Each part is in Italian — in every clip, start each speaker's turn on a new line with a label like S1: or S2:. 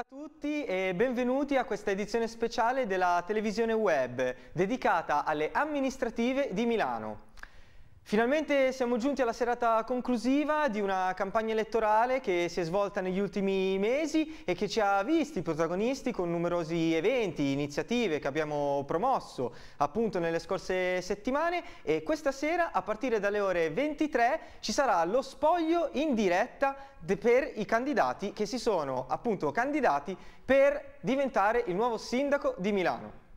S1: a tutti e benvenuti a questa edizione speciale della televisione web dedicata alle amministrative di Milano. Finalmente siamo giunti alla serata conclusiva di una campagna elettorale che si è svolta negli ultimi mesi e che ci ha visti protagonisti con numerosi eventi, iniziative che abbiamo promosso appunto nelle scorse settimane e questa sera a partire dalle ore 23 ci sarà lo spoglio in diretta per i candidati che si sono appunto candidati per diventare il nuovo sindaco di Milano.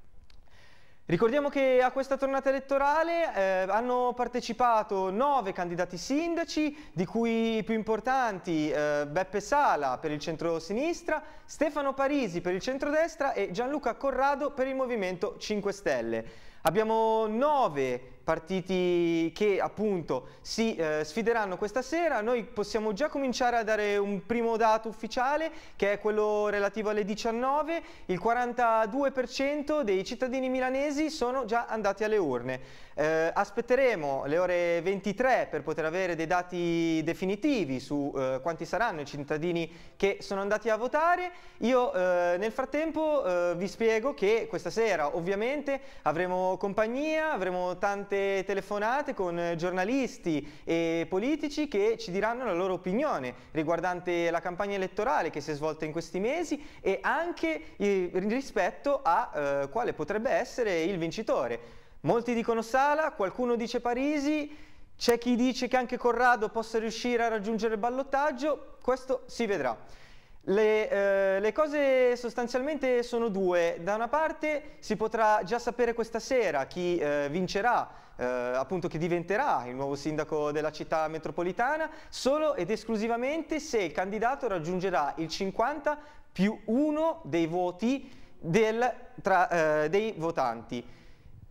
S1: Ricordiamo che a questa tornata elettorale eh, hanno partecipato nove candidati sindaci, di cui i più importanti eh, Beppe Sala per il centro-sinistra, Stefano Parisi per il centro-destra e Gianluca Corrado per il Movimento 5 Stelle. Abbiamo nove partiti che appunto si eh, sfideranno questa sera, noi possiamo già cominciare a dare un primo dato ufficiale che è quello relativo alle 19, il 42% dei cittadini milanesi sono già andati alle urne. Eh, aspetteremo le ore 23 per poter avere dei dati definitivi su eh, quanti saranno i cittadini che sono andati a votare. Io eh, nel frattempo eh, vi spiego che questa sera ovviamente avremo faremo compagnia, avremo tante telefonate con giornalisti e politici che ci diranno la loro opinione riguardante la campagna elettorale che si è svolta in questi mesi e anche rispetto a eh, quale potrebbe essere il vincitore. Molti dicono Sala, qualcuno dice Parisi, c'è chi dice che anche Corrado possa riuscire a raggiungere il ballottaggio, questo si vedrà. Le, eh, le, cose sostanzialmente sono due. Da una parte si potrà già sapere questa sera chi eh, vincerà, eh, appunto chi diventerà il nuovo sindaco della città metropolitana, solo ed esclusivamente se il candidato raggiungerà il 50 più 1 dei voti del, tra, eh, dei votanti.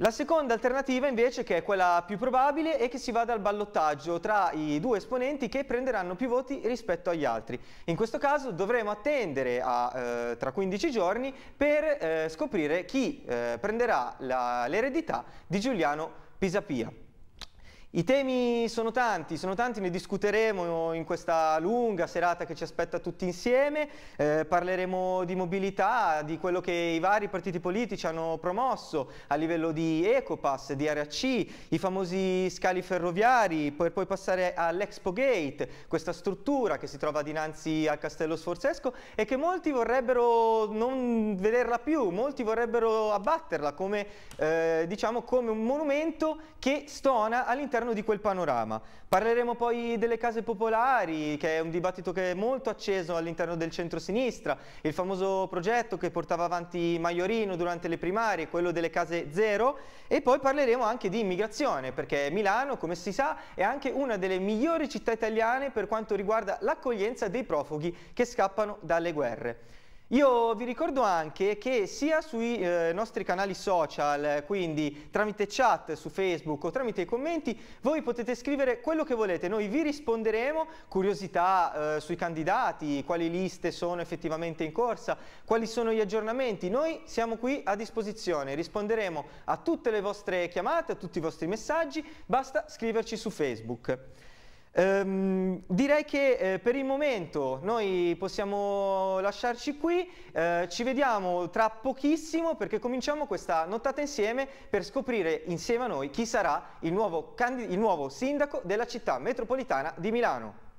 S1: La seconda alternativa invece, che è quella più probabile, è che si vada al ballottaggio tra i due esponenti che prenderanno più voti rispetto agli altri. In questo caso dovremo attendere a, eh, tra 15 giorni per eh, scoprire chi eh, prenderà l'eredità di Giuliano Pisapia. I temi sono tanti, sono tanti, ne discuteremo in questa lunga serata che ci aspetta tutti insieme, eh, parleremo di mobilità, di quello che i vari partiti politici hanno promosso a livello di Ecopass, di Area C, i famosi scali ferroviari, per poi passare all'Expo Gate, questa struttura che si trova dinanzi al Castello Sforzesco e che molti vorrebbero non vederla più, molti vorrebbero abbatterla come, eh, diciamo, come un monumento che stona all'interno all'interno di quel panorama. Parleremo poi delle case popolari, che è un dibattito che è molto acceso all'interno del centro-sinistra, il famoso progetto che portava avanti Maiorino durante le primarie, quello delle case zero, e poi parleremo anche di immigrazione, perché Milano, come si sa, è anche una delle migliori città italiane per quanto riguarda l'accoglienza dei profughi che scappano dalle guerre. Io vi ricordo anche che sia sui eh, nostri canali social, quindi tramite chat su Facebook o tramite i commenti, voi potete scrivere quello che volete, noi vi risponderemo, curiosità eh, sui candidati, quali liste sono effettivamente in corsa, quali sono gli aggiornamenti, noi siamo qui a disposizione, risponderemo a tutte le vostre chiamate, a tutti i vostri messaggi, basta scriverci su Facebook. Ehm, direi che eh, per il momento noi possiamo lasciarci qui, eh, ci vediamo tra pochissimo perché cominciamo questa nottata insieme per scoprire insieme a noi chi sarà il nuovo, il nuovo sindaco della città metropolitana di Milano.